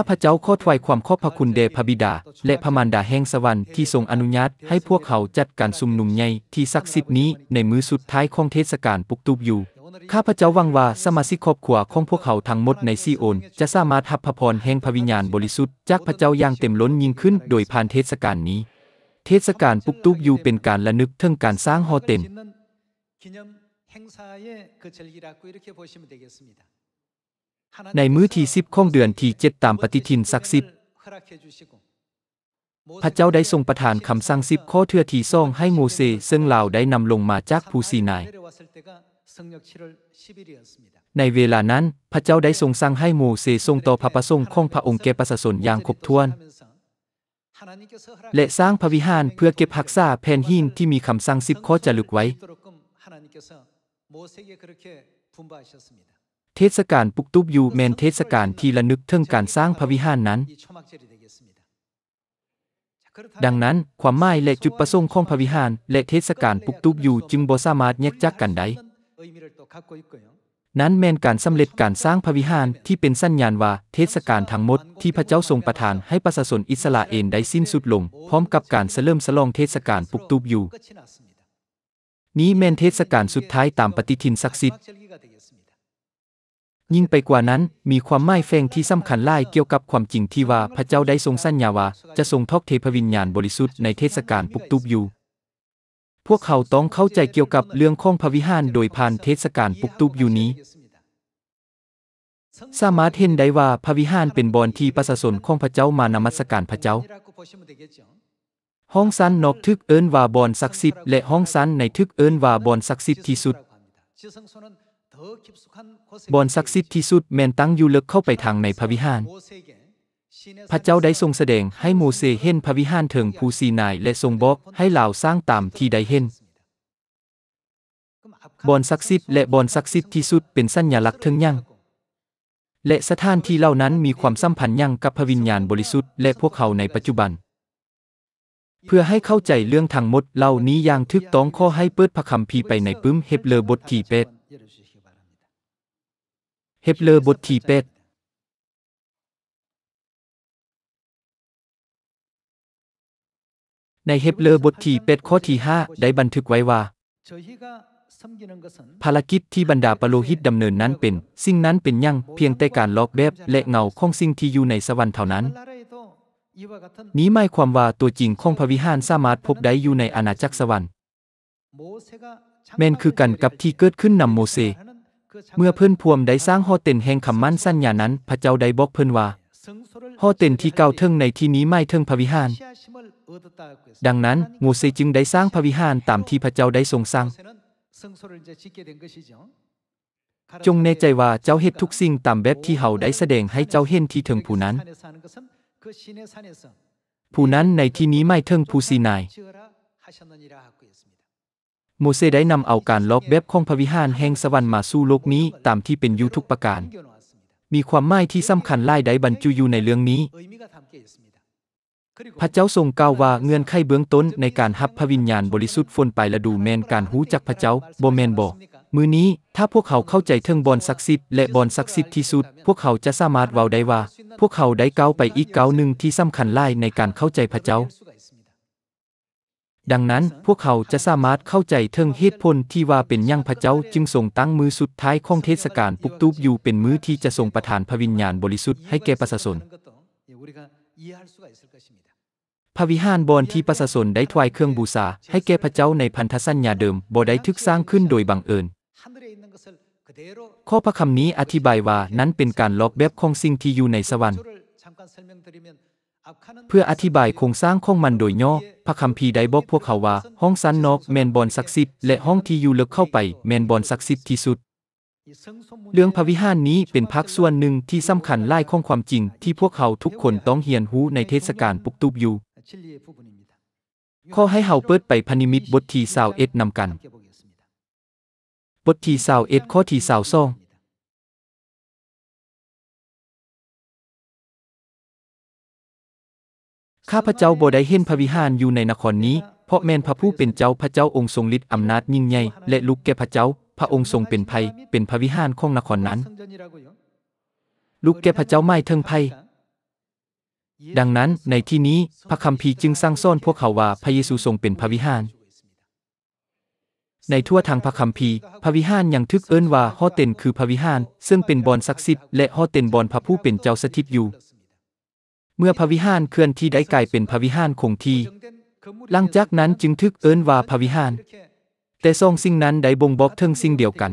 ข้าพเจ้าขอถวายความขอบพระคุณเดพระบิดา และพระมารดาแห่งสวรรค์ที่ทรงอนุญาต ให้พวกเขาจัดการสุมนุมใหญ่ที่ศักดิ์สิทธิ์นี้ในมื้อสุดท้ายของเทศกาลปุกตุบอยู่ ข้าพเจ้าหวังว่าสมาชิกครอบครัวของพวกเขาทั้งหมดในซีโอน จะสามารถรับพระพรแห่งพระวิญญาณบริสุทธิ์จากพระเจ้าอย่างเต็มล้นยิ่งขึ้นโดยผ่านเทศกาลนี้ เทศกาลปุกตุบอยู่เป็นการระลึกถึงการสร้างฮอเต็มในมื้อที่สิบของเดือนที่เจ็ดตามปฏิทินศักดิ์สิทธิ์พระเจ้าได้ทรงประทานคำสั่งสิบข้อเทือทีซ่องให้โมเสซึ่งเราได้ นำลงมาจากภูซีนายในเวลานั้นพระเจ้าได้ทรงสั่งให้โมเสทรงต่อพระประสงค์ของพระองค์แก่ประชาชนอย่างครบถ้วน และสร้างพระวิหาร เพื่อเก็บหักษาแผ่นหินที่มีคำสั่งสิบข้อจะลึกไว้เทศกาลปุกตุบยูเมนเทศกาลที่ระนึกถึงการสร้างพระวิหารนั้น ดังนั้นความหมายและจุดประสงค์ของพระวิหาร และเทศกาลปุกตุบยูจึงบ่สามารถแยกจากกันได้นั้นแมนการสำเร็จการสร้างพระวิหาร ที่เป็นสัญญาณว่า เทศกาลทั้งหมด ที่พระเจ้าทรงประทานให้ประชาชนอิสราเอลได้สิ้นสุดลงพร้อมกับการเริ่มสลองเทศกาลปุกตุบยูนี้แมนเทศกาลสุดท้ายตามปฏิทินศักดิ์สิทธิ์ยิ่งไปกว่านั้น มีความหมายเฟงที่สำคัญหลายเกี่ยวกับความจริงที่ว่าพระเจ้าได้ทรงสัญญาว่า จะทรงทอกเทพวิญญาณบริสุทธิ์ในเทศกาลปุกตุบอยู่ พวกเขาต้องเข้าใจเกี่ยวกับเรื่องของพระวิหารโดยผ่านเทศกาลปุกตุบอยู่นี้ สามารถเห็นได้ว่าพระวิหารเป็นบอนที่ประสาสนของพระเจ้ามานมัสการพระเจ้า ห้องสั้นนอกทึกเอิญว่าบอนศักดิ์สิทธิ์และห้องสั้นในทึกเอิญว่าบอนศักดิ์สิทธิ์ที่สุดบอนศักดิ์สิทธิ์ที่สุดแมนตั้งอยู่ลึกเข้าไปทางในพระวิหาร พระเจ้าได้ทรงแสดงให้โมเสเห็นพระวิหารถึงภูซีนายและทรงบอกให้เหล่าสร้างตามที่ได้เห็นบอนศักดิ์สิทธิ์และบอนศักดิ์สิทธิ์ที่สุดเป็นสัญลักษณ์ถึงยังและสถานที่เหล่านั้นมีความสัมพันธ์ยังกับพระวิญญาณบริสุทธิ์และพวกเขาในปัจจุบัน เพื่อให้เข้าใจเรื่องทางมดเหล่านี้อย่างทึกต้องข้อให้เปิดพระคำพีไปในปึ้มเฮบเลอบทที่เปดเฮบเลอร์บทที่เป็ดในเฮบเลอร์บทที่เป็ดข้อที่ห้าได้บันทึกไว้ว่า ภารกิจที่บรรดาปโลหิตดำเนินนั้นเป็น สิ่งนั้นเป็นยั่งเพียงแต่การลอกแบบ และเงาของสิ่งที่อยู่ในสวรรค์เท่านั้นนี้หมายความว่าตัวจริงของพระวิหารสามารถพบได้อยู่ในอาณาจักรสวรรค์แม่นคือกันกับที่เกิดขึ้นนำโมเสเมื่อเพื่อนพวมได้สร้างฮอเต็นแห่งคำมั่นสัญญานั้น พระเจ้าได้บอกเพื่อนว่าฮอเต็นที่เก่าเทิงในที่นี้ไม่เทิงพระวิหารดังนั้นโมเสจึงได้สร้างพระวิหารตามที่พระเจ้าได้ทรงสั่งจงแน่ใจว่าเจ้าเฮ็ดทุกสิ่งตามแบบที่เฮาได้แสดงให้เจ้าเห็นที่เทิงผู้นั้นผู้นั้นในที่นี้ไม่เทิงผู้ซีนายโมเสได้นำเอาการลอบแบบของพระวิหารแห่งสวรรค์มาสู่โลกนี้ตามที่เป็นยุทุกประการ มีความหมายที่สำคัญหลายได้บรรจุอยู่ในเรื่องนี้พระเจ้าทรงกล่าวว่าเงื่อนไขเบื้องต้นในการรับพระวิญญาณบริสุทธิ์ฝนไปละดูแมนการหู้จักพระเจ้าบ่แมนบ่มือนี้ถ้าพวกเขาเข้าใจเทิงบอลศักดิ์สิทธิ์และบอลศักดิ์สิทธิ์ที่สุดพวกเขาจะสามารถเว้าได้ว่า พวกเขาได้ก้าวไปอีกก้าวหนึ่งที่สำคัญหลายในการเข้าใจพระเจ้าดังนั้นพวกเขาจะสามารถเข้าใจเทิงเหตุผลที่ว่าเป็นยังพระเจ้าจึงทรงตั้งมือสุดท้ายของเทศกาลปุกตูบอยู่เป็นมือที่จะทรงประทานพระวิญญาณบริสุทธิ์ให้แก่ประชาชนพระวิหารบอนที่ประชาชนได้ถวายเครื่องบูชาให้แก่พระเจ้าในพันธสัญญาเดิมบ่ได้ทึกสร้างขึ้นโดยบังเอิญ ข้อพระคำนี้อธิบายว่านั้นเป็นการลอกแบบของสิ่งที่อยู่ในสวรรค์เพื่ออธิบายโครงสร้างของมันโดยย่อ พระคัมภีร์ได้บอกพวกเขาว่า ห้องสันนอกแมนบอลสักิสิบและห้องที่อยู่ลึกเข้าไปแมนบอลสักิสิทที่สุด เรื่องพระวิหารนี้เป็นภาคส่วนหนึ่งที่สำคัญไล่ของความจริง ที่พวกเขาทุกคนต้องเฮียนหู้ในเทศกาลปุกตุบอยู่ขอให้เฮาเปิดไปพนิมิตบทที่็ดนำกัน บทที่็ดข้อที่องข้าพเจ้าบ่ได้เห็นพระวิหารอยู่ในนครนี้ เพราะแม่นพระผู้เป็นเจ้าพระเจ้าองค์ทรงฤทธิ์อำนาจยิ่งใหญ่และลุกแก่พระเจ้าพระองค์ทรงเป็นภัยเป็นพระวิหารของนครนั้นลุกแก่พระเจ้าไม่เทิงภัยดังนั้นในที่นี้พระคัมภีร์จึงสร้างซ่อนพวกเขาว่าพระเยซูทรงเป็นพระวิหารในทั่วทางพระคัมภีร์ พระวิหารยังทึกเอิ้นว่าฮอเต็นคือพระวิหารซึ่งเป็นบอนศักดิ์สิทธิ์และฮอเต็นบอนพระผู้เป็นเจ้าสถิตอยู่เมื่อพระวิหารเคลื่อนที่ได้กลายเป็นพระวิหารคงที่ หลังจากนั้นจึงทึกเอิญนว่าพระวิหารแต่ซองสิ่งนั้นได้บ่งบอกเทิงสิ่งเดียวกัน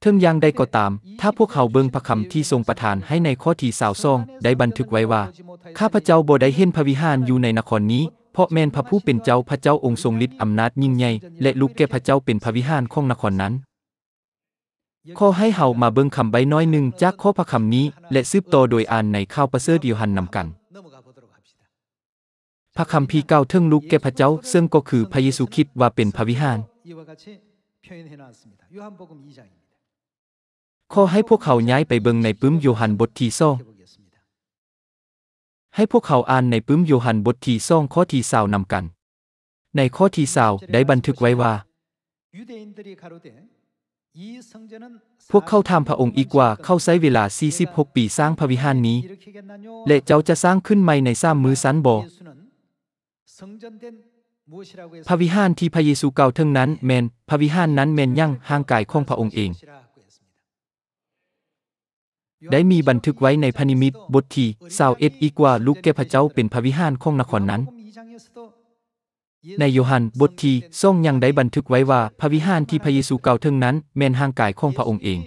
เทิงยังได้ก็ตาม ถ้าพวกเขาเบิงพระคำที่ทรงประทานให้ในข้อที่สาวซองได้บันทึกไว้ว่า ข้าพเจ้าบ่ได้เห็นพระวิหารอยู่ในนครนี้ เพราะแม่นพระผู้เป็นเจ้าพระเจ้าองค์ทรงฤทธิ์อำนาจยิ่งใหญ่และลูกแก่พระเจ้าเป็นพระวิหารของนครนั้นขอให้เฮามาเบิ่งคำใบน้อยหนึ่งจากข้อพระคำนี้ และซืบโตโดยอ่านในข้าวประเสริฐยูฮันนำกัน พระคำพีเก้าเทิงลุกแก่พระเจ้า ซึ่งก็คือพระเยซูคริสต์ว่าเป็นพระวิหารขอให้พวกเขาย้ายไปเบิ่งในปึ้มโยฮันบทที่สองให้พวกเขาอ่านในปึ้มโยฮันบทที่สองข้อที่สาวนำกัน ในข้อที่สาวได้บันทึกไว้ว่าพวกเขาทำพระองค์อีกว่าเข้าใช้เวลา 46 ปีสร้างพระวิหารนี้ และเจ้าจะสร้างขึ้นใหม่ในสามมือสันบอพระวิหารที่พระเยซูเก่าเท่งนั้น แมนพระวิหารนั้นแมนยั่งห่างกายของพระองค์เองได้มีบันทึกไว้ในพนิมิตบทที่สาวเอ็ดอีกว่าลูกแก่พระเจ้าเป็นพระวิหารของนครนั้นในโยฮัน บทที่ทรงยังได้บันทึกไว้ว่าพระวิหารที่พระเยซูเก่าเทิงนั้นแม่นห่างกายของพระองค์เอง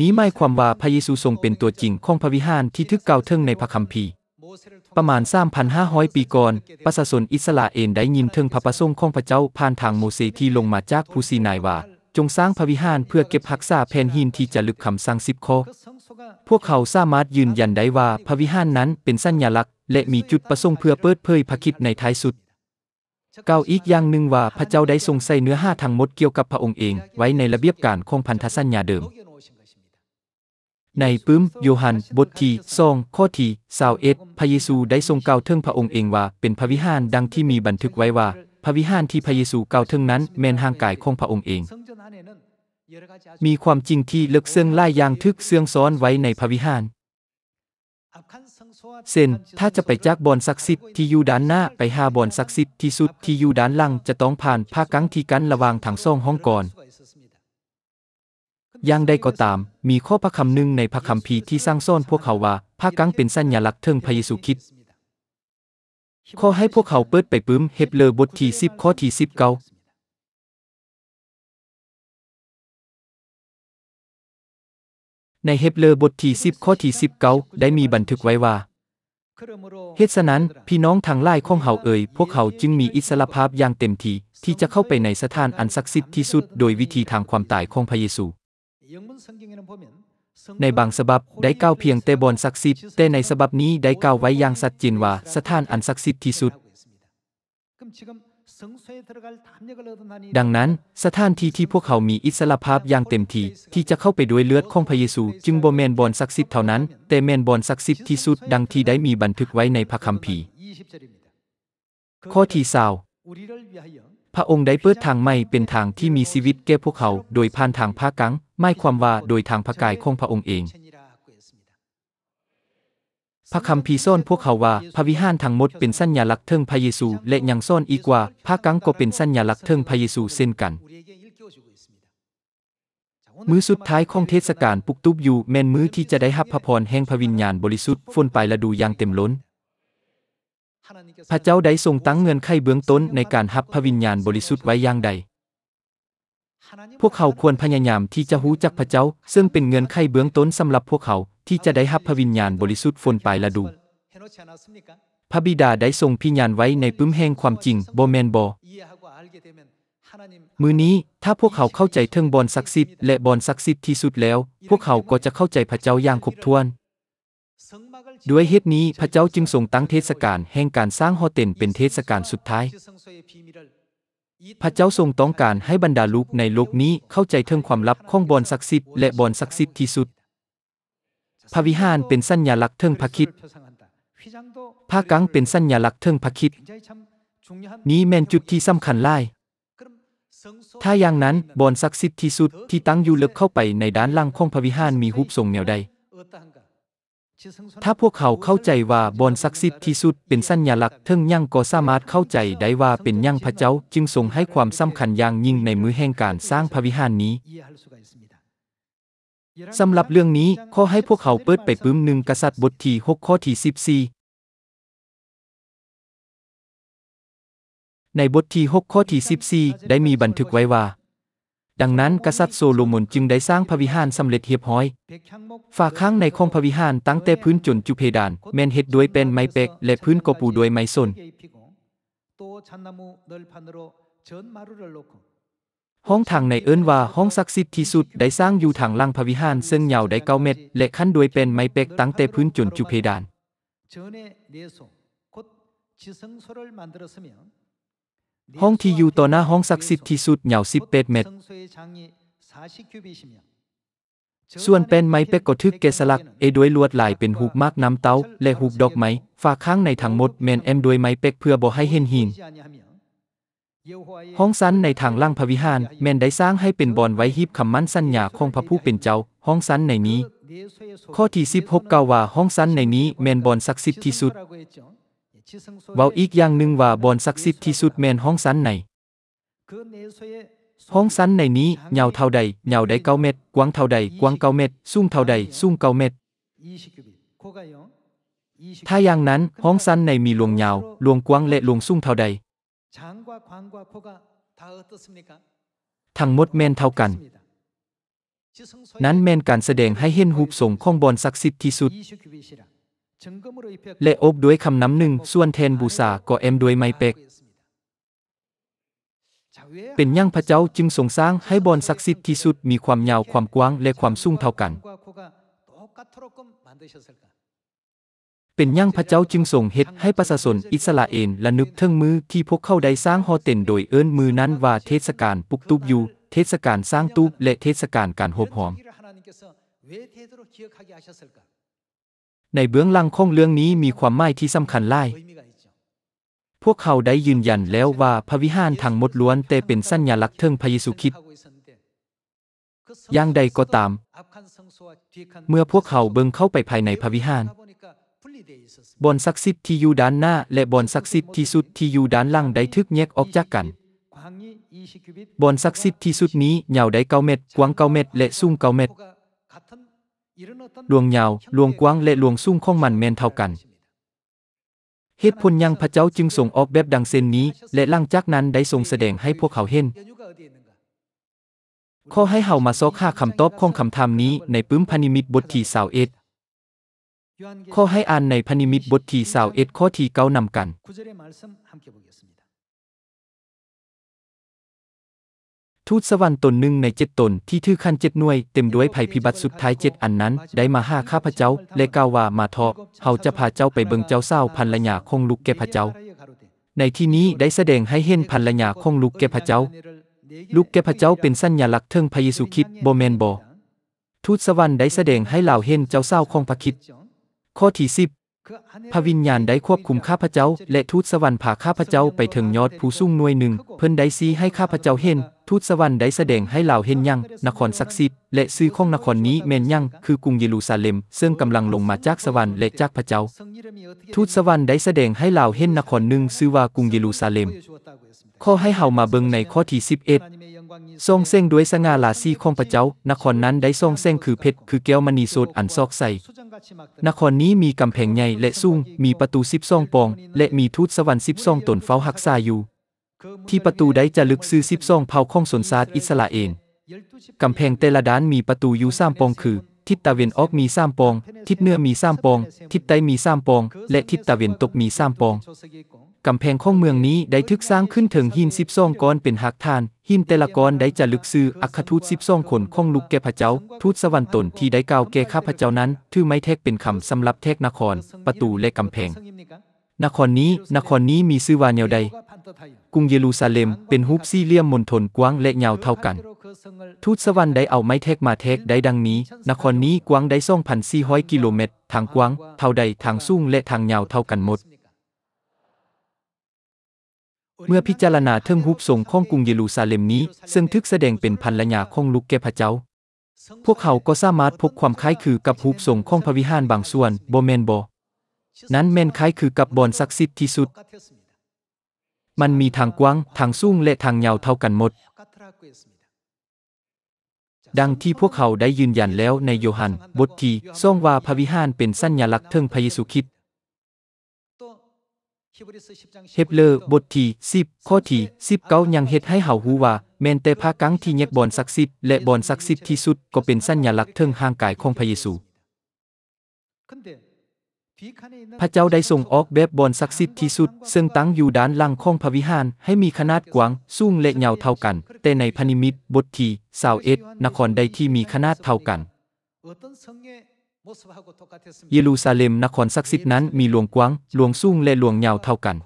นี้หมายความว่าพระเยซูทรงเป็นตัวจริงของพระวิหารที่ทึกเก่าเทิงในพระคัมภีร์ ประมาณ 3,500 ปีก่อน ประชาชนอิสราเอลได้ยินเทิงพระประสงค์ของพระเจ้า ผ่านทางโมเสสที่ลงมาจากภูซีนายว่าจงสร้างพระวิหารเพื่อเก็บหักษาแผ่นหินที่จะลึกคำสั่งสิบข้อพวกเขาสามารถยืนยันได้ว่า พระวิหารนั้นเป็นสัญลักษณ์และมีจุดประสงค์เพื่อเปิดเผยพระคิดในท้ายสุด เก่าอีกอย่างหนึ่งว่าพระเจ้าได้ทรงใส่เนื้อห้าทั้งหมดเกี่ยวกับพระองค์เอง ไว้ในระเบียบการของพันธสัญญาเดิม ในปื้มโยฮันบทที่สองข้อที่สาวเอ็ดพระเยซูได้ทรงกล่าวทิงพระองค์เองว่าเป็นพระวิหารดังที่มีบันทึกไว้ว่า พระวิหารที่พระเยซูกล่าวทิงนั้นแมนห่างกายของพระองค์เองมีความจริงที่ลึกซึ้งล่ายยางทึกเสื่องซ้อนไว้ในพระวิหารเซนถ้าจะไปจากบอนสักสิบที่อยู่ด้านหน้าไปหาบอนสักสิบที่สุดที่อยู่ด้านหลังจะต้องผ่านผ้ากั้งที่กั้นระหว่างถังซ่องห้องก่อน อย่างใดก็ตาม มีข้อพระคำหนึ่งในพระคำพีที่สร้างซ่อนพวกเขาว่า ผ้ากั้งเป็นสัญลักษณ์เทิงพระเยซูคริสต์ขอให้พวกเขาเปิดไปปื้มเฮบเลอบทที่สิบข้อที่สิบเก้าในเฮบเลอร์บทที่สิบข้อที่สิบเก้าได้มีบันทึกไว้ว่าเหตุฉะนั้นพี่น้องทางไล่ของเขาเอ่ย พวกเขาจึงมีอิสรภาพอย่างเต็มที่ที่จะเข้าไปในสถานอันศักดิ์สิทธิ์ที่สุด โดยวิธีทางความตายของพระเยซู ในบางฉบับ ได้กล่าวเพียงแต่บนศักดิ์สิทธิ์แต่ในฉบับนี้ได้กล่าวไว้อย่างชัดเจนว่าสถานอันศักดิ์สิทธิ์ที่สุดดังนั้นสถานที่ที่พวกเขามีอิสระภาพอย่างเต็มที่ที่จะเข้าไปด้วยเลือดของพระเยซู จึงบ่แมนบอนศักดิ์สิทธิ์เท่านั้น แต่แมนบอนศักดิ์สิทธิ์ที่สุดดังที่ได้มีบันทึกไว้ในพระคัมภีร์ข้อที่สาวพระองค์ได้เปิดทางใหม่เป็นทางที่มีชีวิตแก่พวกเขาโดยผ่านทางพาะกังไม่ความว่าโดยทางพระกายของพระองค์เองพระคำพีซ่อน พวกเขาว่าพระวิหารทั้งหมดเป็นสัญญลักษณ์เทิงพระเยซูและยังซ่อนอีกว่าพระกังก็เป็นสัญญลักษณ์เทิงพระเยซูเช่นกัน มื้อสุดท้ายของเทศกาล ปุกตุบอยู่ แม่นมื้อที่จะได้รับพระพรแห่งพระวิญญาณบริสุทธิ์ฝนไปละดูอย่างเต็มล้น พระเจ้าได้ทรงตั้งเงินไขเบื้องต้นในการรับพระวิญญาณบริสุทธิ์ไว้อย่างใดพวกเขาควรพยายามที่จะหู้จักพระเจ้า ซึ่งเป็นเงินไขเบื้องต้นสำหรับพวกเขาที่จะได้หับพวิญญาณบริสุทธิ์ฝนไปละดูพระบิดาได้ทรงพิญญาณไว้ในปื้มแห่งความจริงโบแมนโบมือนี้ถ้าพวกเขาเข้าใจเทิงบอลศักดิ์สิทธิ์และบอลศักดิ์สิทธิ์ที่สุดแล้ว พวกเขาก็จะเข้าใจพระเจ้าอย่างครบถ้วน ด้วยเหตุนี้พระเจ้าจึงทรงตั้งเทศกาลแห่งการสร้างฮอเต็นเป็นเทศกาลสุดท้าย พระเจ้าทรงต้องการให้บรรดาลูกในโลกนี้เข้าใจเทิงความลับของบอลศักดิ์สิทธิ์และบอลศักดิ์สิทธิ์ที่สุดพระวิหารเป็นสัญลักษณ์เทิงพระคิดพระกังเป็นสัญลักษณ์เทิงพระคิดนี้แม่นจุดที่สำคัญไล่ถ้าอย่างนั้นบอนศักดิ์สิทธิ์ที่สุดที่ตั้งอยู่ลึกเข้าไปในด้านล่างของพระวิหารมีรูปทรงแนวใดถ้าพวกเขาเข้าใจว่าบอนศักดิ์สิทธิ์ที่สุดเป็นสัญลักษณ์เทิงยั่งก็สามารถเข้าใจได้ว่าเป็นยั่งพระเจ้า จึงทรงให้ความสำคัญอย่างยิ่งในมือแห่งการสร้างพระวิหารนี้สำหรับเรื่องนี้ขอให้พวกเขาเปิดไปปื้มหนึ่งกษัตริย์บทที่6ข้อที่ 14 ในบทที่6ข้อที่ 14 ได้มีบันทึกไว้ว่า ดังนั้นกษัตริย์โซโลมอนจึงได้สร้างพระวิหารสำเร็จเรียบร้อย ฝาข้างในของพระวิหารตั้งแต่พื้นจนจุเพดาน แม่นเฮ็ดด้วยเป็นไม้เป็กและพื้นก็ปูด้วยไม้สนห้องทางในเอิ้นว่าห้องศักดิ์สิทธิ์ที่สุดได้สร้างอยู่ทางลังพวิหารซึ่งยาวได้เก้าเมตรและขั้นด้วยเป็นไม้เป็กตั้งแต่พื้นจนจุเพดาน ห้องที่อยู่ต่อหน้า ห้องศักดิ์สิทธิ์ที่สุดยาวสิบเปดเมตร ส่วนเป็นไม้เป็กก็ทึกเกสลัก เอด้วยลวดลายเป็นหูบมากน้ำเต้า และหูบดอกไม้ฝาข้างในทั้งหมดแมนเอ็มด้วยไม้เป็กเพื่อบ่ให้เห็นหินห้องสั้นในทางล่างพวิหารแม่นได้สร้างให้เป็นบอนไว้ฮีบคำมั่นสัญญาของพระผู้เป็นเจ้า ห้องสั้นในนี้ ข้อที่สิบหกกล่าวว่าห้องสั้นในนี้แม่นบอนศักดิ์สิทธิ์ที่สุดเว้าอีกอย่างหนึ่งว่าบอนศักดิ์สิทธิ์ที่สุดแม่นห้องสั้นในห้องสั้นในนี้ยาวเท่าใดยาวได้เก้าเมตรกว้างเท่าใดกว้างเก้าเมตรสูงเท่าใดสูงเก้าเมตรถ้าอย่างนั้นห้องสั้นในมีลวงยาวลวงกว้างและลวงสูงเท่าใดทั้งหมดแมนเท่ากัน นั้นแมนการแสดงให้เห็นหูปสงข้องบอลศักดิ์สิทธิ์ที่สุด และอบด้วยคำน้ำหนึ่ง ส่วนแทนบูชาก็เอ็มด้วยไม้เป็กเป็นย่างพระเจ้าจึงทรงสร้างให้บอลศักดิ์สิทธิ์ที่สุดมีความยาวความกว้างและความสูงเท่ากันเป็นย่างพระเจ้าจึงส่งเหตุให้ประชาชนอิสราเอลและนึกเทิงมือที่พวกเขาได้สร้างฮอเต็นโดยเอิ้นมือนั้นว่าเทศกาลปุกตูบอยู่ เทศกาลสร้างตูบและเทศกาลการหอบหอม ในเบื้องหลังของเรื่องนี้มีความหมายที่สำคัญหลายพวกเขาได้ยืนยันแล้วว่าพระวิหารทางมดล้วนแต่เป็นสัญลักษณ์เทิงพระเยซูคริสต์อย่างใดก็ตาม เมื่อพวกเขาเบิ่งเข้าไปภายในพระวิหารบนศักดิ์สิทธิ์ที่อยู่ด้านหน้า และบนศักดิ์สิทธิ์ที่สุดที่อยู่ด้านล่างได้ทึกแยกออกจากกันบนศักดิ์สิทธิ์ที่สุดนี้เหยาได้เก้าเม็ดกว้างเก้าเม็ดและสูงเก้าเม็ดลวงเหยาวลวงกว้างและลวงสูงของมันแมนเท่ากัน เหตุผลยังพระเจ้าจึงส่งออกแบบดังเส้นนี้ และหลังจากนั้นได้ทรงแสดงให้พวกเขาเห็น ขอให้เฮามาซอกหาคำตอบของคำถามนี้ ในปื้มพนิมิตบทที่สาวเอ็ดข้อให้อ่านในพนิมิตบทที่สาวเอ็ดข้อที่เก้านำกันทูตสวรรค์ตนหนึ่งในเจ็ดตนที่ถือขันเจ็ดหน่วยเต็มด้วยภัยพิบัติสุดท้ายเจ็ดอันนั้น ได้มาห้าข้าพเจ้า และกล่าวว่า มาทอเฮาจะพาเจ้าไปเบิงเจ้าเศร้าพันละยาคงลุกแก่พระเจ้า ในที่นี้ ได้แสดงให้เห็นพันละยาคงลุกแก่พระเจ้าลุกแก่พระเจ้าเป็นสัญลักษณ์เทิงพระเยซูคริสต์โบเมนโบทูตสวรรค์ได้แสดงให้เหล่าเห็นเจ้าเศร้าของพระคิดข้อที่สิบพระวิญญาณได้ควบคุมข้าพเจ้า และทูตสวรรค์พาข้าพเจ้าไปถึงยอดภูสูงหน่วยหนึ่ง เพิ่นได้ซีให้ข้าพเจ้าเห็นทูตสวรรค์ได้แสดงให้เหล่าเห็นยังนครศักดิ์สิทธิ์และซื้อของนครนี้แม่นยังคือกรุงเยรูซาเล็ม ซึ่งกำลังลงมาจากสวรรค์และจากพระเจ้าทูตสวรรค์ได้แสดงให้เหล่าเห็นนครหนึ่งซื้อว่ากรุงเยรูซาเล็มข้อให้เฮามาเบิงในข้อที่11ทรงเส้งด้วยสง่าราศีของพระเจ้า นครนั้นได้ทรงเส้งคือเพชรคือแก้วมณีสดอันซอกใส นครนี้มีกำแพงใหญ่ และสูง มีประตูสิบสองปอง และมีทูตสวรรค์สิบสองตนเฝ้าหักษาอยู่ ที่ประตูได้จะลึกซื้อสิบสองเผ่าของสนซาดอิสราเอล กำแพงแต่ละด้านมีประตูอยู่สามปองคือ ทิศตะเวนออกมีสามปอง ทิศเหนือมีสามปอง ทิศใต้มีสามปอง และทิศตะเวนตกมีสามปองกำแพงของเมืองนี้ได้ทึกสร้างขึ้นถึงหินสิบซองก้อนเป็นหักทาน หินแต่ละก้อนได้จะลึกซื้ออัคทูตสิบซองขนของลูกแก่พระเจ้าทูตสวรรค์ตนที่ได้กล่าวแก่ข้าพระเจ้านั้นถือไม้แทกเป็นคำสำหรับแทกนคร ประตูและกำแพง นครนี้นครนี้มีซื่อวาเนวใดกรุงเยรูซาเล็มเป็นฮุบซี่เลี่ยมมณฑลกว้างและยาวเท่ากันทูตสวรรค์ได้เอาไม้แทกมาแทกได้ดังนี้นครนี้กว้างได้2,400กิโลเมตร ทางกว้าง เท่าใดทางสูงและทางยาวเท่ากันหมดเมื่อพิจารณาเทิงฮุบทรงข้องกรุงเยรูซาเล็มนี้ ซึ่งทึกแสดงเป็นพันละยาข้องลุกแก่พระเจ้า พวกเขาก็สามารถพบความคล้ายคือกับฮุบทรงข้องพระวิหารบางส่วนโบเมนโบนั้นแมนคล้ายคือกับบอนศักดิ์สิทธิ์ที่สุด มันมีทางกว้าง ทางสูง และทางยาวเท่ากันหมด ดังที่พวกเขาได้ยืนยันแล้ว ในโยฮันบทที่ซ่องว่าพระวิหารเป็นสัญลักษณ์เทิงพระเยซูคริสต์เฮบเลอร์บทที่สิบข้อที่สิบเก้ายังเฮ็ดให้เ่าฮูว่า แมนแต่ผ้ากังที่เยกบอนศักดิ์สิทธิ์และบอนศักดิ์สิทธิ์ที่สุดก็เป็นสัญลักษณ์เทิงห่างกายของพระเยซู พระเจ้าได้ส่งออกแบบบอนศักดิ์สิทธิ์ที่สุด ซึ่งตั้งอยู่ด้านล่างของพระวิหารให้มีขนาดกว้างสูงและยาวเท่ากัน แต่ในพนิมิต บทที่สาวเอ็ดนครใดที่มีขนาดเท่ากันเยรูซาเล็มนครศักดิ์สิทธิ์นั้นมีหลวงกว้างหลวงสูงและหลวงยาวเท่ากัน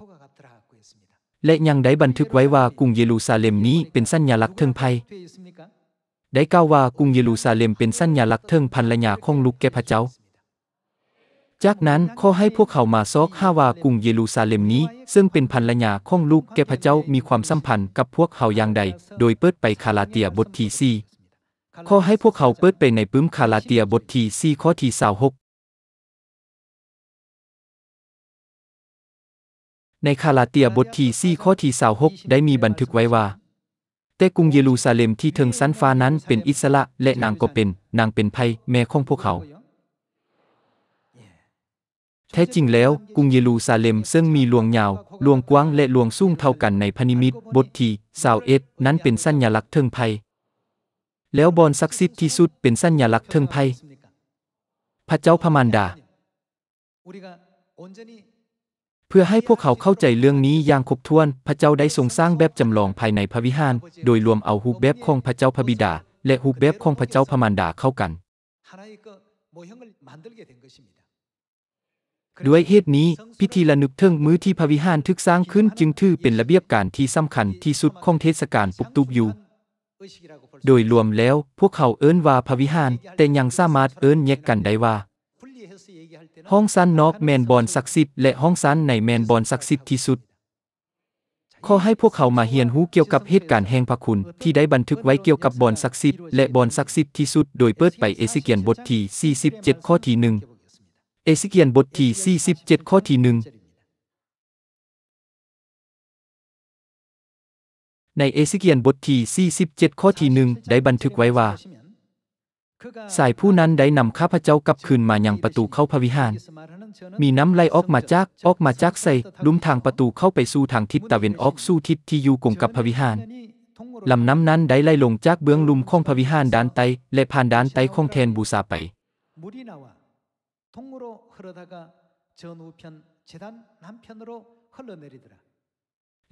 และยังได้บันทึกไว้ว่ากรุงเยรูซาเล็มนี้เป็นสัญลักษณ์เทิงภัย ได้กล่าวว่ากรุงเยรูซาเล็ม เป็นสัญลักษณ์เทิงพันละยาของลูกแก่พระเจ้า จากนั้นขอให้พวกเขามาซอกห้าว่ากรุงเยรูซาเล็มนี้ ซึ่งเป็นพันละยาของลูกแก่พระเจ้ามีความสัมพันธ์กับพวกเขาอย่างใดโดยเปิดไปคาลาเตียบทที่่ขอให้พวกเขาเปิดไปในปึ้มคาลาเตียบทที่4ีข้อที่สาวหกในคาลาเตียบทที่4ีข้อที่สาวหกได้มีบันทึกไว้ว่า แต่กรุงเยรูซาเล็มที่เทิงสั้นฟ้านั้นเป็นอิสระและนางก็เป็น นางเป็นภัยแม่ของพวกเขา แท้จริงแล้วกรุงเยรูซาเล็มซึ่งมีลวงยาวลวงกว้างและลวงสูงเท่ากันในพนิมิตบทที่สาวเอ็ดนั้นเป็นสัญลักษณ์เทิงภัยแล้วบอนซักซิบที่สุดเป็นสัญลักษณ์เทิงไพ่พระเจ้าพมานดาเพื่อให้พวกเขาเข้าใจเรื่องนี้อย่างครบถ้วนพระเจ้าได้ทรงสร้างแบบจำลองภายในพระวิหาร โดยรวมเอาหูแบบของพระเจ้าพระบิดา และหูแบบของพระเจ้าพมานดาเข้ากัน ด้วยเหตุนี้พิธีละนึกเทิงมือที่พระวิหารทึกสร้างขึ้นจึงถือเป็นระเบียบการที่สำคัญที่สุดของเทศกาลปุกตุบอยู่โดยรวมแล้วพวกเขาเอิ้นว่าพระวิหารแต่ยังสามารถเอิ้นแยกกันได้ว่า ห้องสั้นนอก แมนบอนสักสิบและห้องสั้นในแมนบอนสักสิบที่สุดขอให้พวกเขามาเฮียนหูเกี่ยวกับเหตุการณ์แห่งพระคุณที่ได้บันทึกไว้เกี่ยวกับบอนสักสิบและบอนสักสิบที่สุด โดยเปิดไปเอซิเกียนบทที่47 ข้อที่1เอซิเกียนบทที่47ข้อที่1ในเอซิเกียนบทที่47ข้อที่หนึ่งได้บันทึกไว้ว่าสายผู้นั้นได้นำข้าพเจ้ากลับคืนมาอย่างประตูเข้าพระวิหารมีน้ำไหลออกมาจากออกมาจากใส่ลุมทางประตูเข้าไปสู่ทางทิศตะวันออกสู่ทิศที่อยู่กงกับพระวิหารลำน้ำนั้นได้ไหลลงจากเบื้องลุมของพระวิหารด้านใต้และผ่านด้านใต้ของแทนบูซาไป통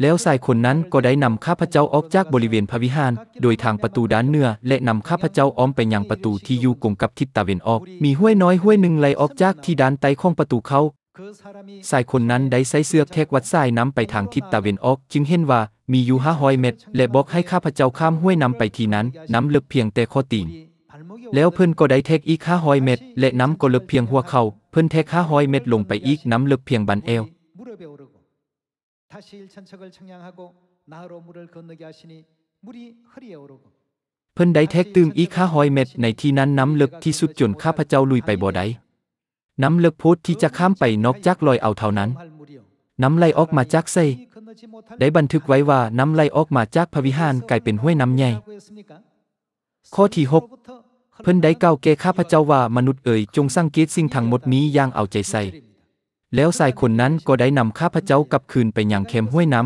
แล้วชายคนนั้นก็ได้นำข้าพเจ้าออกจากบริเวณพระวิหาร โดยทางประตูด้านเหนือและนำข้าพเจ้าอ้อมไปยังประตูที่อยู่กงกับทิศตะเวนออก มีห้วยน้อยห้วยหนึ่งไหลออกจากที่ด้านใต้ของประตูเขาชายคนนั้นได้ใส่เสื้อแทกวัดทรายน้ำไปทางทิศตะเวนออกจึงเห็นว่ามีอยู่ห้าห้อยเม็ดและบอกให้ข้าพเจ้าข้ามห้วยน้ำไปทีนั้น น้ำเลึกเพียงแต่ข้อตีนแล้วเพิ่นก็ได้แทกอีกห้าห้อยเม็ดและน้ำก็เลึกเพียงหัวเขาเพิ่นแทกห้าห้อยเม็ดลงไปอีกน้ำเลึกเพียงบันเอว다시일천척을청량하고나로물을건너게하시니물이허리에오르고เพิ่นได้แทกตื่มอีก้าหอยเม็ดในที่นั้นน้ำลึกที่สุดจนข้าพเจ้าลุยไปบ่ได้น้ำลึกโพดที่จะข้ามไปนอกจากลอยเอาเท่านั้นน้ำไหลออกมาจากไส้ได้บันทึกไว้ว่าน้ำไหลออกมาจากพวิหารกลายเป็นห้วยน้ำใหญ่ข้อที่หกเพิ่นได้เก้าแก่ข้าพเจ้าว่ามนุษย์เอ่ยจงสร้างเกตสิ่งทั้งหมดนี้อย่างเอาใจใส่แล้วชายคนนั้นก็ได้นำข้าพเจ้ากลับคืนไปยังเข็มห้วยน้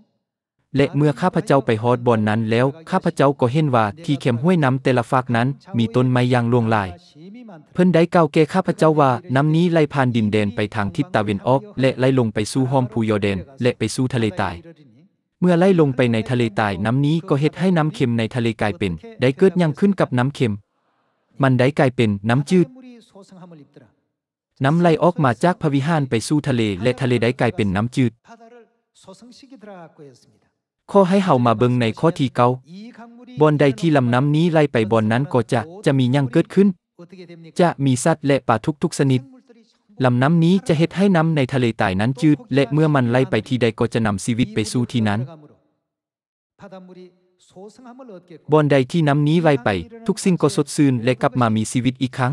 ำและเมื่อข้าพเจ้าไปฮอดบอนนั้น แล้วข้าพเจ้าก็เห็นว่าที่เข็มห้วยน้ำแต่ละฝากนั้น มีต้นไม้ยางลวงลาย เพิ่นได้เก่าแก่ข้าพเจ้าว่า น้ำนี้ไหลผ่านดินแดนไปทางทิศตะวันออก และไหลลงไปสู่ห้อมภูยอเดน และไปสู่ทะเลใต้เมื่อไล่ลงไปในทะเลตาย น้ำนี้ก็เฮ็ดให้น้ำเค็มในทะเลกลายเป็น ได้เกิดยังขึ้นกับน้ำเค็ม มันได้กลายเป็นน้ำจืดน้ำไหลออกมาจากพระวิหารไปสู่ทะเลและทะเลได้กลายเป็นน้ำจืด ข้อให้เหามาเบิงในข้อที่เกาบอนใดที่ลำน้ำนี้ไหลไปบอนนั้นก็จะจะมียั่งเกิดขึ้น จะมีสัตว์และป่าทุกทุกชนิด ลำน้ำนี้จะเฮ็ดให้น้ำในทะเลตต้นั้นจืดและเมื่อมันไหลไปที่ใดก็จะนำชีวิตไปสู่ที่นั้น บอนใดที่น้ำนี้ไหลไปทุกสิ่งก็สดชื่นและกลับมามีชีวิตอีกครั้ง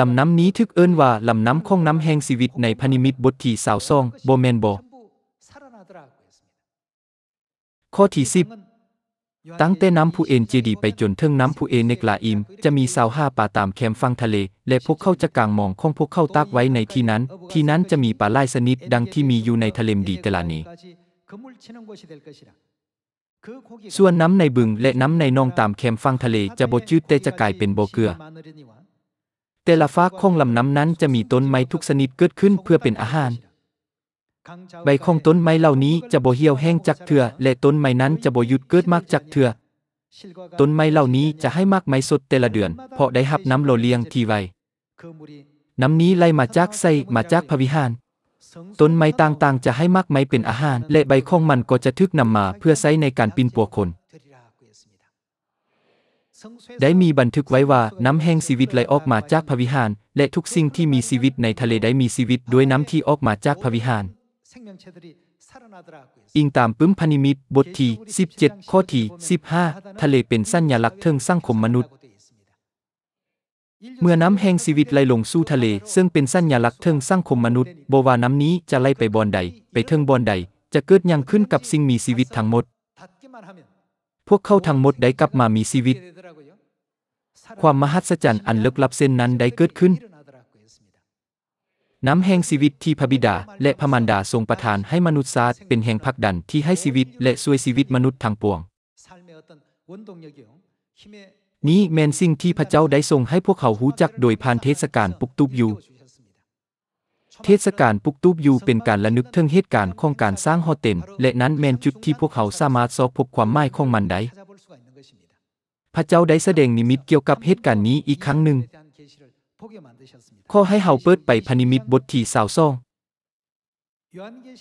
ลำน้ำนี้ทึกเอิ้นว่าลำน้ำคงน้ำแห่งชีวิตในพนิมิตบทที่สาวซองโบเมนโบข้อที่สิบตั้งแต่น้ำผู้เอ็นเจดีไปจนถึงน้ำผู้เอนเนกลาอิม จะมีสาวห้าป่าตามแคมฟังทะเล และพวกเข้าจะกางมองของพวกเข้าตากไว้ในที่นั้น ที่นั้นจะมีป่าไล่สนิทดังที่มีอยู่ในทะเลมดีตลานีส่วนน้ำในบึงและน้ำในนองตามแคมฟังทะเลจะบดจืดแต่จะกลายเป็นโบเกลือแต่ละฟากของลำน้ำนั้นจะมีต้นไม้ทุกชนิดเกิดขึ้นเพื่อเป็นอาหาร ใบของต้นไม้เหล่านี้จะบ่เหี่ยวแห้งจากเถื่อและต้นไม้นั้นจะบ่หยุดเกิดมากจากเถื่อต้นไม้เหล่านี้จะให้มากไม้สดแต่ละเดือน เพราะได้หับน้ำโลเลียงทีไวน้ำนี้ไหลมาจากไซมาจากพวิหารต้นไม้ต่างๆจะให้มากไม้เป็นอาหาร และใบของมันก็จะทึกนำมาเพื่อใช้ในการปินปัวคนได้มีบันทึกไว้ว่าน้ำแห้งชีวิตไหลออกมาจากพระวิหาร และทุกสิ่งที่มีชีวิตในทะเลได้มีชีวิตด้วยน้ำที่ออกมาจากพระวิหาร อิงตามปึ้มพนิมิต บทที่17 ข้อที่15 ทะเลเป็นสัญลักษณ์เทิงสร้างคมมนุษย์ เมื่อน้ำแห้งชีวิตไหลลงสู่ทะเล ซึ่งเป็นสัญลักษณ์เทิงสร้างคมมนุษย์บว่าน้ำนี้จะไหลไปบอนใด ไปเทิงบอนใดจะเกิดยังขึ้นกับสิ่งมีชีวิตทั้งหมดพวกเขาทั้งหมดได้กลับมามีชีวิต ความมหัศจรรย์อันลึกลับเส้นนั้นได้เกิดขึ้น น้ำแห่งชีวิตที่พระบิดา และพระมารดาทรงประทานให้มนุษย์ศาสตร์เป็นแห่งพักดันที่ให้ชีวิต และช่วยชีวิตมนุษย์ทางปวง นี้แมนสิ่งที่พระเจ้าได้ทรงให้พวกเขาหูจักโดยผ่านเทศกาลปุกตุบอยู่เทศกาลปุกตูบยูเป็นการระลึกถึงเหตุการณ์ของการสร้างฮอเต็ม และนั้นแมนจุดที่พวกเขาสามารถสอบพบความหมายของมันได้ พระเจ้าได้แสดงนิมิตเกี่ยวกับเหตุการณ์นี้อีกครั้งหนึ่ง ขอให้เฮาเปิดไปพนิมิตบทที่สาวซ่อง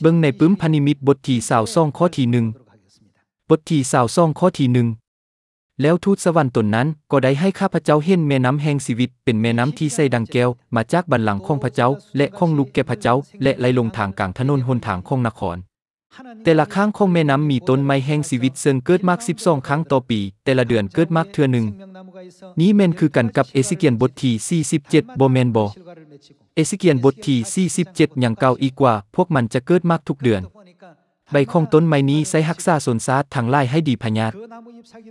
เบิ่งในปื้มพนิมิตบทที่สาวซ่องข้อที่หนึ่ง บทที่สาวซ่องข้อที่หนึ่งแล้วทูตสวรรค์ตนนั้นก็ได้ให้ข้าพเจ้าเห็นแม่น้ำแห่งชีวิต เป็นแม่น้ำที่ใสดังแก้ว มาจากบัหลังของพระเจ้า และของลูกแก่พระเจ้า และไหลลงทางกลางถนนหนทางของนคร แต่ละข้างของแม่น้ำมีต้นไม้แห่งชีวิตสึ่งเกิดมากสสิบองครั้งต่อปี แต่ละเดือนเกิดมากเทื่อหนึ่งนี้แม่นคือกันกับเอสิเกียนบทที่47บโบแมนนบเอสิเกียนบทที่47ยังเก่าอีกว่า พวกมันจะเกิดมากทุกเดือนใบของต้นไม้นี้ใส่หักษาสนซาดทางไล่ให้ดีพญาต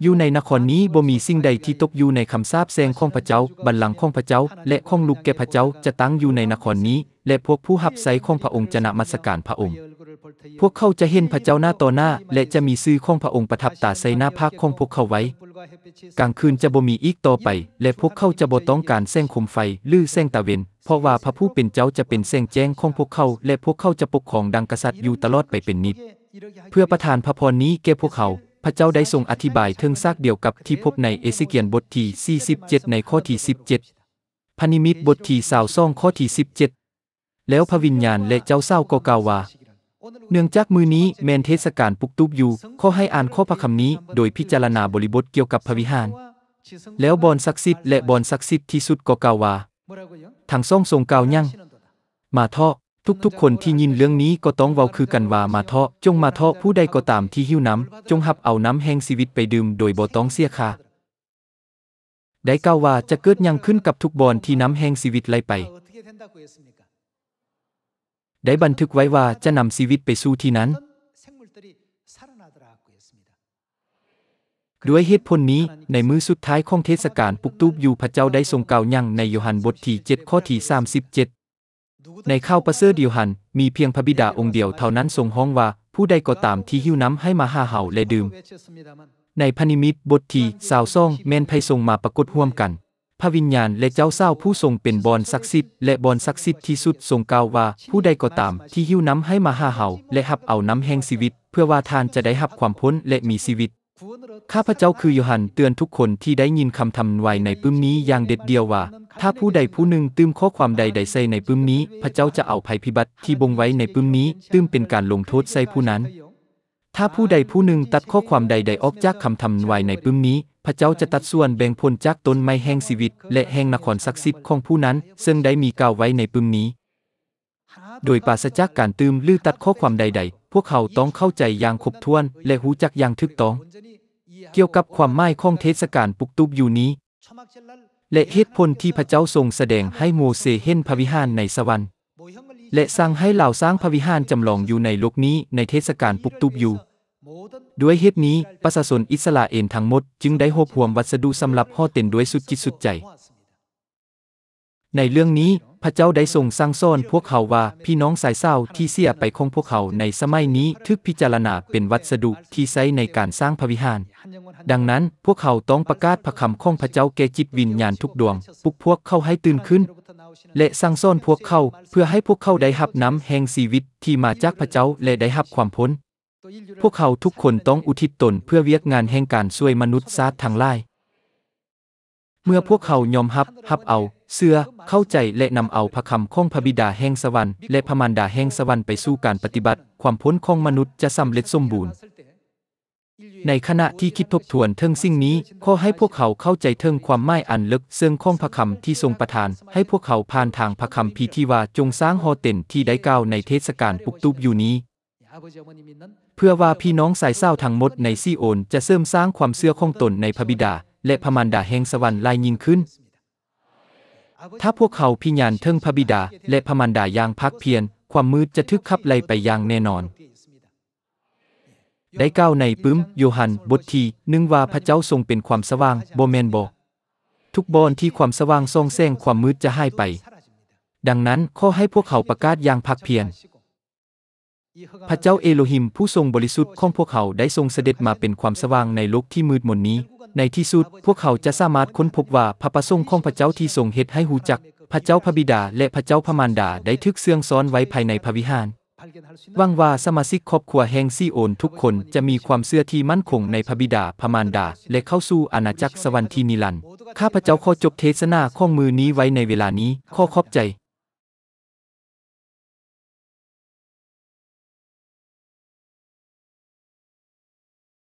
อยู่ในนครนี้บ่มีสิ่งใดที่ตกอยู่ในคำสาปแซงของพระเจ้า บัลลังก์ของพระเจ้าและของลูกแก่พระเจ้าจะตั้งอยู่ในนครนี้และพวกผู้หับไซของพระองค์ จะนมัสการพระองค์ พวกเขาจะเห็นพระเจ้าหน้าต่อหน้า และจะมีซื่อของพระองค์ประทับตาใส่หน้าภาคของพวกเขาไว้ กลางคืนจะบ่มีอีกต่อไป และพวกเขาจะบ่ต้องการแสงคมไฟหรือแสงตะเวน เพราะว่าพระผู้เป็นเจ้าจะเป็นแสงแจ้งของพวกเขา และพวกเขาจะปกครองดังกษัตริย์อยู่ตลอดไปเป็นนิด เพื่อประทานพระพรนี้แก่พวกเขา พระเจ้าได้ทรงอธิบายเทิงซากเดียวกับที่พบในเอสิเกียนบทที่47ในข้อที่17พนิมิตบทที่สาวซ่องข้อที่17แล้วพวิญญาณและเจ้าเศร้าก็กล่าวว่าเนื่องจากมือนี้เมนเทศกาลปุกตุบอยู่ขอให้อ่านข้อพระคำนี้โดยพิจารณาบริบทเกี่ยวกับพวิหารแล้วบอนศักดิ์สิทธิ์และบอนศักดิ์สิทธิ์ที่สุดก็กล่าวว่าทางซ่องทรงกล่าวยั่งมาเทาะทุกๆคนที่ยินเรื่องนี้ก็ต้องเว้าคือกันว่า มาเทาะจงมาเทาะผู้ใดก็ตามที่หิวน้ำ จงหับเอาน้ำแห่งชีวิตไปดื่ม โดยบ่ต้องเสียค่าได้กล่าวว่าจะเกิดยังขึ้นกับทุกบอนที่น้ำแห่งชีวิตไหลไปได้บันทึกไว้ว่าจะนำชีวิตไปสู่ที่นั้น ด้วยเหตุผลนี้ในมือสุดท้ายของเทศกาลปุกตูบอยู่พระเจ้าได้ทรงกล่าวยั่งในโยหันบทที่7ข้อที่ 37 ในข้าวประเสริฐยหันมีเพียงพระบิดาองค์เดียวเท่านั้นทรงห้องว่าผู้ใดก็ตามที่หิวน้ำให้มาหาเห่าและดื่ม ในพนิมิตบทที่สาวซ่องเมนไพทรงมาปรากฏร่วมกันพระวิญญาณและเจ้าเศร้าผู้ทรงเป็นบอนศักดิ์สิทธิ์และบอนศักดิ์สิทธิ์ที่สุดทรงกล่าวว่าผู้ใดก็ตาม ที่หิ้วน้ำให้มาหาเหาและหับเอาน้ำแห่งชีวิต เพื่อว่าทานจะได้หับความพ้นและมีชีวิตข้าพเจ้าคือโยฮันเตือนทุกคนที่ได้ยินคำทำไว้ในปึ้มนี้ อย่างเด็ดเดียวว่า ถ้าผู้ใดผู้หนึ่งตื้มข้อความใดใดใส่ในปึ้มนี้ พระเจ้าจะเอาภัยพิบัติที่บงไว้ในปึ้มนี้ตื้มเป็นการลงโทษใส่ผู้นั้น ถ้าผู้ใดผู้หนึ่งตัดข้อความใดใดออกจากคำทำไวยในปึ้มนี้พระเจ้าจะตัดส่วนแบ่งผลจากต้นไม้แห่งชีวิต และแห่งนครศักดิ์สิทธิ์ของผู้นั้น ซึ่งได้มีกล่าวไว้ในปึมนี้ โดยปราศจากการตืมลือตัดข้อความใดๆ พวกเขาต้องเข้าใจอย่างครบถ้วน และหูจักอย่างถูกต้อง เกี่ยวกับความหมายของเทศกาลปุกตุบอยู่นี้ และเหตุผลที่พระเจ้าทรงแสดงให้โมเสเห็นพระวิหารในสวรรค์ และสั่งให้เหล่าสร้างพระวิหารจำลองอยู่ในโลกนี้ ในเทศกาลปุกตุบอยู่ด้วยเหตุนี้ประชาชนอิสราเอลทั้งหมดจึงได้หอบหวมวัสดุสำหรับห่อเต็นด้วยสุดจิตสุดใจ ในเรื่องนี้พระเจ้าได้ทรงสร้างซ่อนพวกเขาว่าพี่น้องสายเศร้าที่เสียไปของพวกเขาในสมัยนี้ทึกพิจารณาเป็นวัสดุที่ใช้ในการสร้างพระวิหารดังนั้นพวกเขาต้องประกาศพระคำของพระเจ้าแก่จิตวิญญาณทุกดวงปลุกพวกเขาให้ตื่นขึ้น และสร้างซ่อนพวกเขาเพื่อให้พวกเขาได้หับน้ำแห่งชีวิตที่มาจากพระเจ้าและได้หับความพ้นพวกเขาทุกคนต้องอุทิศตนเพื่อเวียกงานแห่งการช่วยมนุษย์ซาตทางไล่เมื่อพวกเขายอมฮับฮับเอา เสื้อ เข้าใจและนำเอาพระคำของพระบิดาแห่งสวรรค์และพระมารดาแห่งสวรรค์ไปสู่การปฏิบัติความพ้นของมนุษย์จะสำเร็จสมบูรณ์ ในขณะที่คิดทบทวนเทิงสิ่งนี้ขอให้พวกเขาเข้าใจเทิงความไม่อันลึก ซึ่งของพระคำที่ทรงประทาน ให้พวกเขาผ่านทางพระคำพีทีว่าจงสร้างฮอเต็นที่ได้กล่าวในเทศกาลปุกตุบอยู่นี้เพื่อว่าพี่น้องสายเศร้าทั้งหมดในซีโอนจะเสริมสร้างความเชื่อของตนในพระบิดา และพระมารดาแห่งสวรรค์ลายยิ่งขึ้น ถ้าพวกเขาพิญญาณเทิงพระบิดา และพระมารดาอย่างพักเพียรความมืดจะทึกขับไล่ไปอย่างแน่นอน ได้ก้าวในปึ้ม โยฮันบทที่หนึ่งว่าพระเจ้าทรงเป็นความสว่างโบเมนโบทุกบอนที่ความสว่างทรองแสงความมืดจะหายไป ดังนั้นขอให้พวกเขาประกาศอย่างพักเพียรพระเจ้าเอโลฮิมผู้ทรงบริสุทธิ์ของพวกเขาได้ทรงเสด็จมาเป็นความสว่างในโลกที่มืดมนนี้ ในที่สุดพวกเขาจะสามารถค้นพบว่าพระประสงค์ของพระเจ้าที่ทรงเหตุให้หูจักพระเจ้าพระบิดาและพระเจ้าพระมารดาได้ทึกเสื่องซ้อนไว้ภายในพระวิหารวังว่าสมาชิกครอบครัวแห่งซีโอนทุกคนจะมีความเชื่อที่มั่นคงในพระบิดาพระมารดาและเข้าสู่อาณาจักรสวรรค์ที่นิรันดร์ข้าพระเจ้าขอจบเทศนาข้องมือนี้ไว้ในเวลานี้ขอขอบใจ